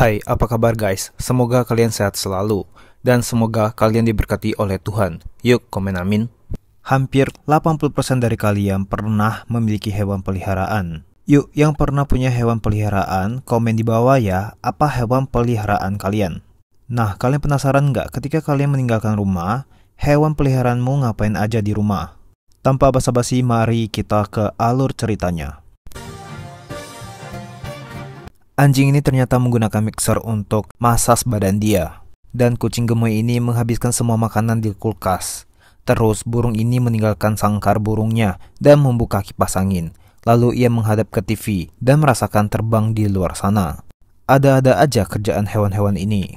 Hai, apa kabar guys? Semoga kalian sehat selalu dan semoga kalian diberkati oleh Tuhan. Yuk, komen amin. Hampir 80% dari kalian pernah memiliki hewan peliharaan. Yuk, yang pernah punya hewan peliharaan, komen di bawah ya, apa hewan peliharaan kalian? Nah, kalian penasaran nggak ketika kalian meninggalkan rumah, hewan peliharaanmu ngapain aja di rumah? Tanpa basa-basi, mari kita ke alur ceritanya. Anjing ini ternyata menggunakan mixer untuk masas badan dia. Dan kucing gemoy ini menghabiskan semua makanan di kulkas. Terus burung ini meninggalkan sangkar burungnya dan membuka kipas angin. Lalu ia menghadap ke TV dan merasakan terbang di luar sana. Ada-ada aja kerjaan hewan-hewan ini.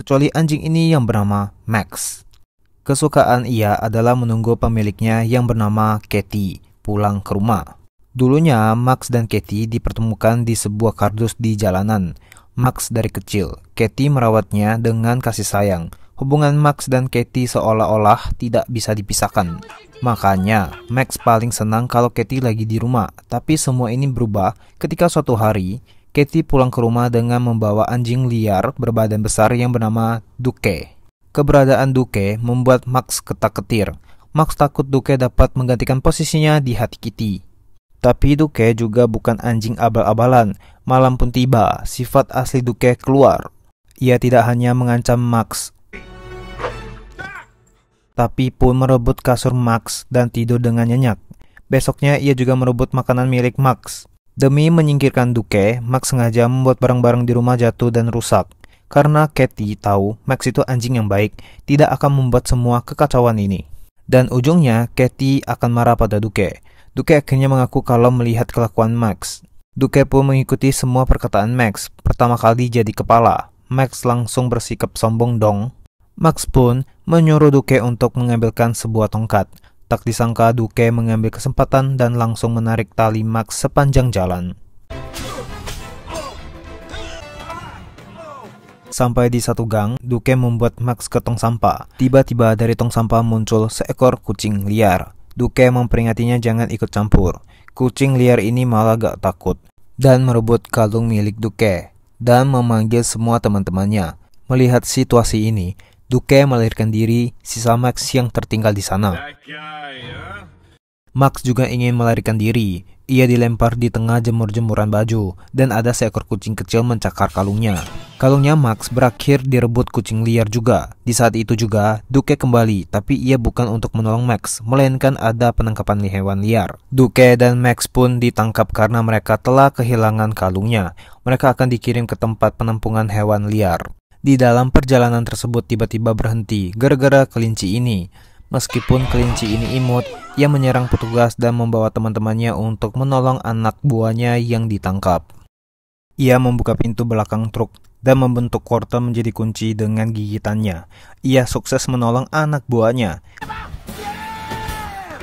Kecuali anjing ini yang bernama Max. Kesukaan ia adalah menunggu pemiliknya yang bernama Katie pulang ke rumah. Dulunya, Max dan Katie dipertemukan di sebuah kardus di jalanan. Max dari kecil, Katie merawatnya dengan kasih sayang. Hubungan Max dan Katie seolah-olah tidak bisa dipisahkan. Makanya, Max paling senang kalau Katie lagi di rumah. Tapi semua ini berubah ketika suatu hari, Katie pulang ke rumah dengan membawa anjing liar berbadan besar yang bernama Duke. Keberadaan Duke membuat Max ketak-ketir. Max takut Duke dapat menggantikan posisinya di hati Kitty. Tapi Duke juga bukan anjing abal-abalan. Malam pun tiba, sifat asli Duke keluar. Ia tidak hanya mengancam Max, tapi pun merebut kasur Max dan tidur dengan nyenyak. Besoknya ia juga merebut makanan milik Max. Demi menyingkirkan Duke, Max sengaja membuat barang-barang di rumah jatuh dan rusak. Karena Katie tahu Max itu anjing yang baik, tidak akan membuat semua kekacauan ini. Dan ujungnya, Katie akan marah pada Duke. Duke akhirnya mengaku kalau melihat kelakuan Max. Duke pun mengikuti semua perkataan Max. Pertama kali jadi kepala, Max langsung bersikap sombong dong. Max pun menyuruh Duke untuk mengambilkan sebuah tongkat. Tak disangka Duke mengambil kesempatan dan langsung menarik tali Max sepanjang jalan. Sampai di satu gang, Duke membuat Max ke tong sampah. Tiba-tiba dari tong sampah muncul seekor kucing liar. Duke memperingatinya jangan ikut campur. Kucing liar ini malah gak takut dan merebut kalung milik Duke dan memanggil semua teman-temannya. Melihat situasi ini, Duke melahirkan diri sisa Max yang tertinggal di sana. Ya. Max juga ingin melarikan diri ia dilempar di tengah jemur-jemuran baju, dan ada seekor kucing kecil mencakar kalungnya. Kalungnya Max berakhir direbut kucing liar juga. Di saat itu juga, Duke kembali, tapi ia bukan untuk menolong Max, melainkan ada penangkapan hewan liar. Duke dan Max pun ditangkap karena mereka telah kehilangan kalungnya. Mereka akan dikirim ke tempat penampungan hewan liar. Di dalam perjalanan tersebut tiba-tiba berhenti gara-gara kelinci ini. Meskipun kelinci ini imut, ia menyerang petugas dan membawa teman-temannya untuk menolong anak buahnya yang ditangkap. Ia membuka pintu belakang truk dan membentuk korte menjadi kunci dengan gigitannya. Ia sukses menolong anak buahnya.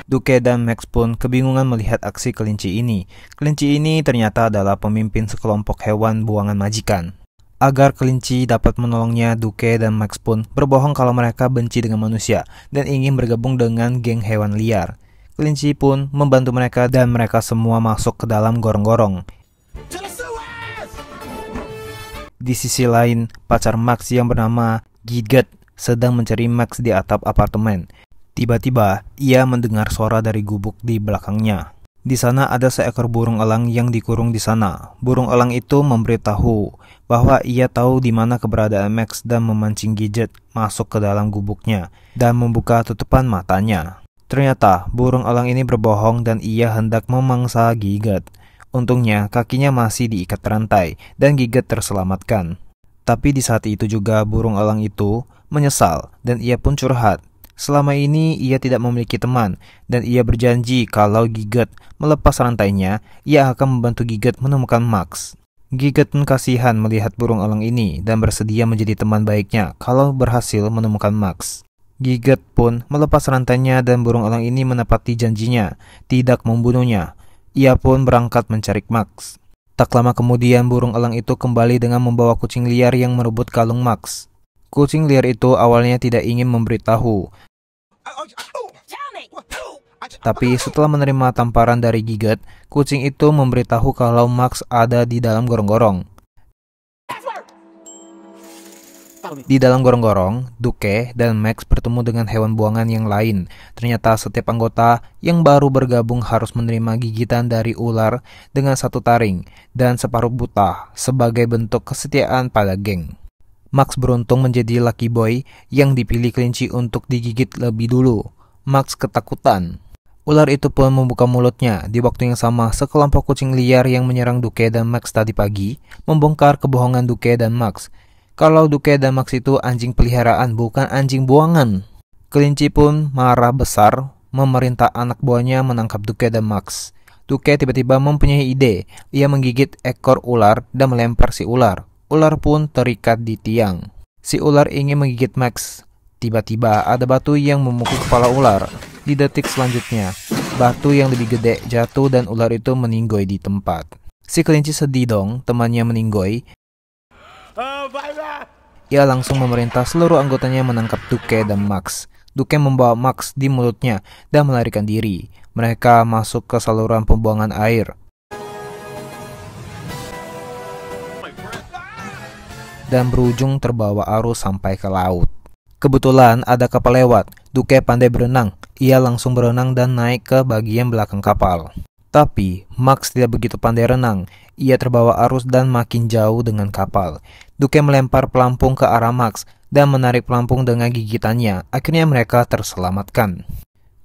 Duke dan Max pun kebingungan melihat aksi kelinci ini. Kelinci ini ternyata adalah pemimpin sekelompok hewan buangan majikan agar kelinci dapat menolongnya, Duke dan Max pun berbohong kalau mereka benci dengan manusia dan ingin bergabung dengan geng hewan liar. Kelinci pun membantu mereka dan mereka semua masuk ke dalam gorong-gorong. Di sisi lain, pacar Max yang bernama Gidget sedang mencari Max di atap apartemen. Tiba-tiba, ia mendengar suara dari gubuk di belakangnya. Di sana ada seekor burung elang yang dikurung di sana. Burung elang itu memberitahu bahwa ia tahu di mana keberadaan Max dan memancing Gidget masuk ke dalam gubuknya dan membuka tutupan matanya. Ternyata burung elang ini berbohong dan ia hendak memangsa Gidget. Untungnya kakinya masih diikat rantai dan Gidget terselamatkan. Tapi di saat itu juga burung elang itu menyesal dan ia pun curhat Selama ini ia tidak memiliki teman, dan ia berjanji kalau Gigat melepas rantainya, ia akan membantu Gigat menemukan Max. Gigat pun kasihan melihat burung elang ini dan bersedia menjadi teman baiknya kalau berhasil menemukan Max. Gigat pun melepas rantainya dan burung elang ini menepati janjinya, tidak membunuhnya. Ia pun berangkat mencari Max. Tak lama kemudian burung elang itu kembali dengan membawa kucing liar yang merebut kalung Max. Kucing liar itu awalnya tidak ingin memberitahu. Tapi setelah menerima tamparan dari giget, kucing itu memberitahu kalau Max ada di dalam gorong-gorong. Di dalam gorong-gorong, Duke dan Max bertemu dengan hewan buangan yang lain. Ternyata setiap anggota yang baru bergabung harus menerima gigitan dari ular dengan satu taring dan separuh buta sebagai bentuk kesetiaan pada geng. Max beruntung menjadi lucky boy yang dipilih kelinci untuk digigit lebih dulu. Max ketakutan. Ular itu pun membuka mulutnya. Di waktu yang sama, sekelompok kucing liar yang menyerang Duke dan Max tadi pagi membongkar kebohongan Duke dan Max. Kalau Duke dan Max itu anjing peliharaan bukan anjing buangan. Kelinci pun marah besar memerintah anak buahnya menangkap Duke dan Max. Duke tiba-tiba mempunyai ide. Ia menggigit ekor ular dan melempar si ular ular pun terikat di tiang. Si ular ingin menggigit Max. Tiba-tiba ada batu yang memukul kepala ular. Di detik selanjutnya, batu yang lebih gede jatuh dan ular itu meninggoy di tempat. Si kelinci sedih dong, temannya meninggoy. Ia langsung memerintah seluruh anggotanya menangkap Duke dan Max. Duke membawa Max di mulutnya dan melarikan diri. Mereka masuk ke saluran pembuangan air. dan berujung terbawa arus sampai ke laut. Kebetulan ada kapal lewat, Duke pandai berenang. Ia langsung berenang dan naik ke bagian belakang kapal. Tapi, Max tidak begitu pandai renang. Ia terbawa arus dan makin jauh dengan kapal. Duke melempar pelampung ke arah Max dan menarik pelampung dengan gigitannya. Akhirnya mereka terselamatkan.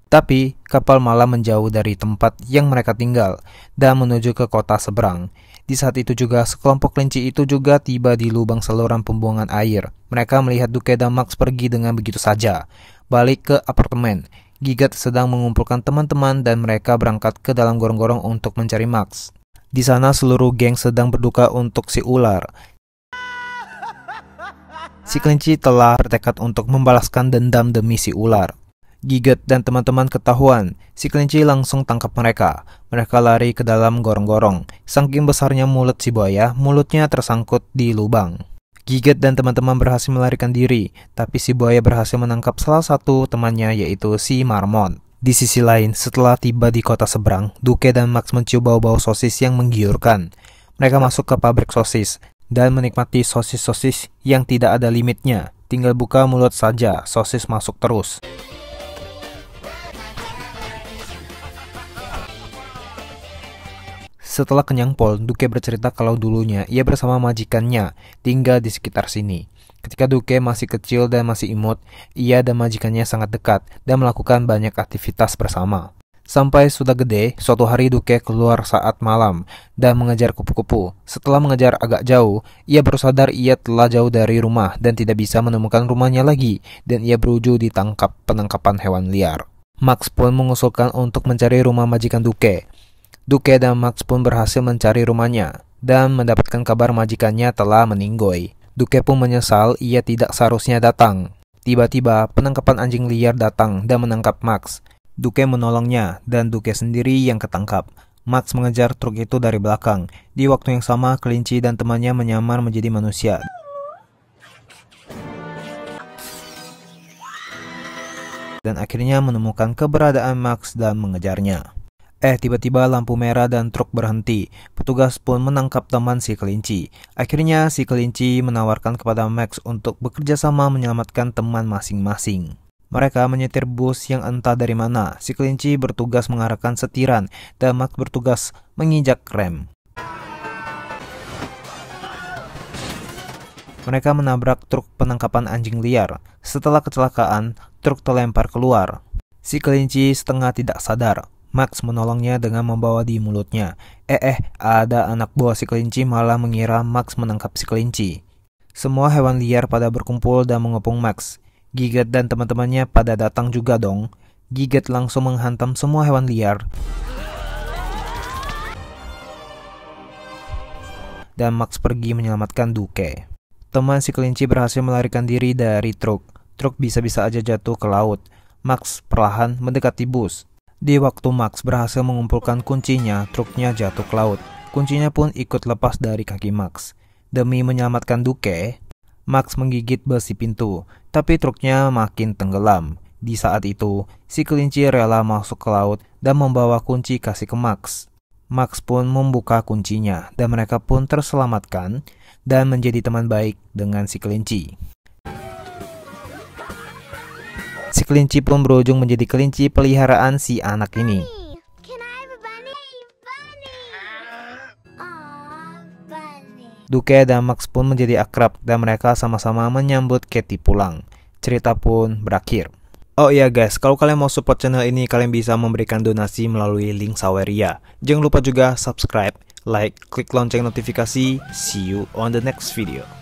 Tapi, kapal malah menjauh dari tempat yang mereka tinggal dan menuju ke kota seberang. Di saat itu juga, sekelompok kelinci itu juga tiba di lubang saluran pembuangan air. Mereka melihat Duke dan Max pergi dengan begitu saja. Balik ke apartemen. Gigat sedang mengumpulkan teman-teman dan mereka berangkat ke dalam gorong-gorong untuk mencari Max. Di sana seluruh geng sedang berduka untuk si ular. Si kelinci telah bertekad untuk membalaskan dendam demi si ular. Giget dan teman-teman ketahuan, si kelinci langsung tangkap mereka. Mereka lari ke dalam gorong-gorong. Sangking besarnya mulut si buaya, mulutnya tersangkut di lubang. Giget dan teman-teman berhasil melarikan diri, tapi si buaya berhasil menangkap salah satu temannya yaitu si marmot. Di sisi lain, setelah tiba di kota seberang, Duke dan Max mencium bau-bau sosis yang menggiurkan. Mereka masuk ke pabrik sosis dan menikmati sosis-sosis yang tidak ada limitnya. Tinggal buka mulut saja, sosis masuk terus. Setelah kenyang pol, Duke bercerita kalau dulunya ia bersama majikannya tinggal di sekitar sini. Ketika Duke masih kecil dan masih imut, ia dan majikannya sangat dekat dan melakukan banyak aktivitas bersama. Sampai sudah gede, suatu hari Duke keluar saat malam dan mengejar kupu-kupu. Setelah mengejar agak jauh, ia baru sadar ia telah jauh dari rumah dan tidak bisa menemukan rumahnya lagi dan ia berujung ditangkap penangkapan hewan liar. Max pun mengusulkan untuk mencari rumah majikan Duke. Duke dan Max pun berhasil mencari rumahnya dan mendapatkan kabar majikannya telah meninggoy. Duke pun menyesal ia tidak seharusnya datang. Tiba-tiba, penangkapan anjing liar datang dan menangkap Max. Duke menolongnya, dan Duke sendiri yang ketangkap. Max mengejar truk itu dari belakang. Di waktu yang sama, kelinci dan temannya menyamar menjadi manusia. Dan akhirnya menemukan keberadaan Max dan mengejarnya. Eh, tiba-tiba lampu merah dan truk berhenti. Petugas pun menangkap teman si kelinci. Akhirnya, si kelinci menawarkan kepada Max untuk bekerja sama menyelamatkan teman masing-masing. Mereka menyetir bus yang entah dari mana. Si kelinci bertugas mengarahkan setiran dan Max bertugas menginjak rem. Mereka menabrak truk penangkapan anjing liar. Setelah kecelakaan, truk terlempar keluar. Si kelinci setengah tidak sadar. Max menolongnya dengan membawa di mulutnya. Eh eh, ada anak buah si kelinci malah mengira Max menangkap si kelinci. Semua hewan liar pada berkumpul dan mengepung Max. Gigat dan teman-temannya pada datang juga dong. Gigat langsung menghantam semua hewan liar. Dan Max pergi menyelamatkan Duke. Teman si kelinci berhasil melarikan diri dari truk. Truk bisa-bisa aja jatuh ke laut. Max perlahan mendekati bus. Di waktu Max berhasil mengumpulkan kuncinya, truknya jatuh ke laut. Kuncinya pun ikut lepas dari kaki Max. Demi menyelamatkan Duke, Max menggigit besi pintu, tapi truknya makin tenggelam. Di saat itu, si kelinci rela masuk ke laut dan membawa kunci kasih ke Max. Max pun membuka kuncinya dan mereka pun terselamatkan dan menjadi teman baik dengan si kelinci. Si kelinci pun berujung menjadi kelinci peliharaan si anak ini. Duke dan Max pun menjadi akrab dan mereka sama-sama menyambut Katy pulang. Cerita pun berakhir. Oh iya guys, kalau kalian mau support channel ini, kalian bisa memberikan donasi melalui link Saweria. Jangan lupa juga subscribe, like, klik lonceng notifikasi. See you on the next video.